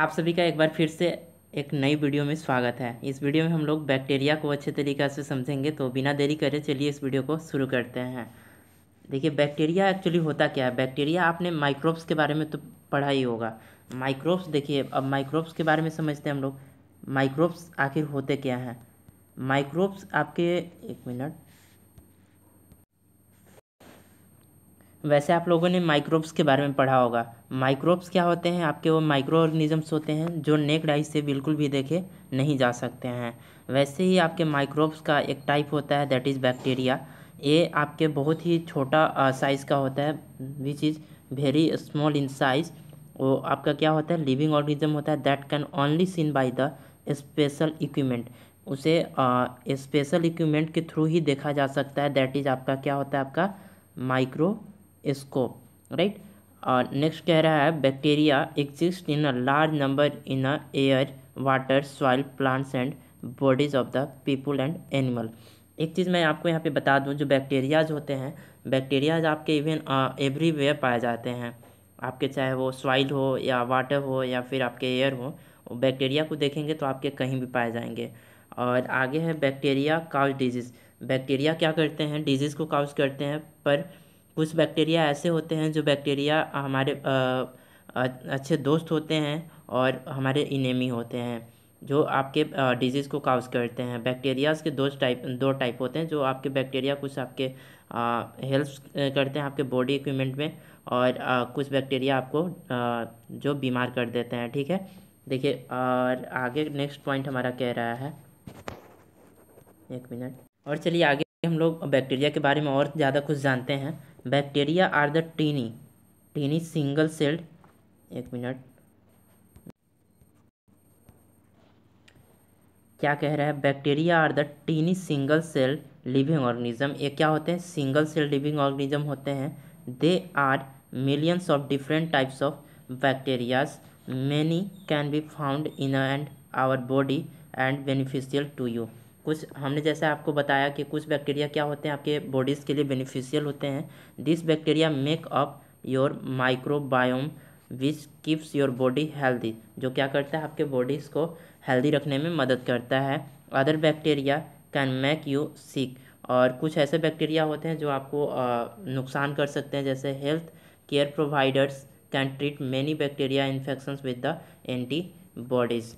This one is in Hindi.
आप सभी का एक बार फिर से एक नई वीडियो में स्वागत है इस वीडियो में हम लोग बैक्टीरिया को अच्छे तरीके से समझेंगे तो बिना देरी करे चलिए इस वीडियो को शुरू करते हैं देखिए बैक्टीरिया एक्चुअली होता क्या है बैक्टीरिया आपने माइक्रोब्स के बारे में तो पढ़ा ही होगा माइक्रोब्स देखिए अब माइक्रोब्स के बारे में समझते हैं हम लोग माइक्रोब्स आखिर होते क्या हैं माइक्रोब्स आपके एक मिनट वैसे आप लोगों ने माइक्रोब्स के बारे में पढ़ा होगा माइक्रोब्स क्या होते हैं आपके वो माइक्रो ऑर्गेनिजम्स होते हैं जो नेक डाइज से बिल्कुल भी देखे नहीं जा सकते हैं वैसे ही आपके माइक्रोब्स का एक टाइप होता है दैट इज़ बैक्टीरिया ये आपके बहुत ही छोटा साइज़ का होता है which is very small in size वो आपका क्या होता है लिविंग ऑर्गेनिज्म होता है that can only seen by the special equipment उसे स्पेशल इक्विपमेंट के थ्रू ही देखा जा सकता है दैट इज़ आपका क्या होता है आपका माइक्रो इसको राइट और नेक्स्ट कह रहा है bacteria exist in a large number in a air water soil plants and bodies of the people and animal एक चीज़ मैं आपको यहाँ पे बता दूँ जो बैक्टीरियाज होते हैं बैक्टीरियाज आपके इवन एवरीवेयर पाए जाते हैं आपके चाहे वो सॉइल हो या वाटर हो या फिर आपके एयर हो बैक्टीरिया को देखेंगे तो आपके कहीं भी पाए जाएंगे और आगे है बैक्टीरिया काउज डिजीज़ बैक्टीरिया क्या करते हैं डिजीज़ को काउज करते हैं पर कुछ बैक्टीरिया ऐसे होते हैं जो बैक्टीरिया हमारे अच्छे दोस्त होते हैं और हमारे इनेमी होते हैं जो आपके डिजीज़ को काउज करते हैं बैक्टीरियाज के दो टाइप दो टाइप होते हैं जो आपके बैक्टीरिया कुछ आपके हेल्प करते हैं आपके बॉडी इक्विपमेंट में और आ, कुछ बैक्टीरिया आपको आ, जो बीमार कर देते हैं ठीक है देखिए और आगे नेक्स्ट पॉइंट हमारा कह रहा है एक मिनट और चलिए आगे हम लोग बैक्टीरिया के बारे में और ज़्यादा कुछ जानते हैं bacteria are the tiny tiny single celled एक मिनट क्या कह रहा है bacteria are the tiny single cell living organism ये क्या होते हैं सिंगल सेल लिविंग ऑर्गेनिज्म होते हैं they are millions of different types of bacterias many can be found in and our body and beneficial to you कुछ हमने जैसे आपको बताया कि कुछ बैक्टीरिया क्या होते हैं आपके बॉडीज़ के लिए बेनिफिशियल होते हैं this bacteria make up your microbiome which keeps your body healthy जो क्या करता है आपके बॉडीज़ को हेल्दी रखने में मदद करता है other bacteria can make you sick और कुछ ऐसे बैक्टीरिया होते हैं जो आपको नुकसान कर सकते हैं जैसे health care providers can treat many bacteria infection with the antibodies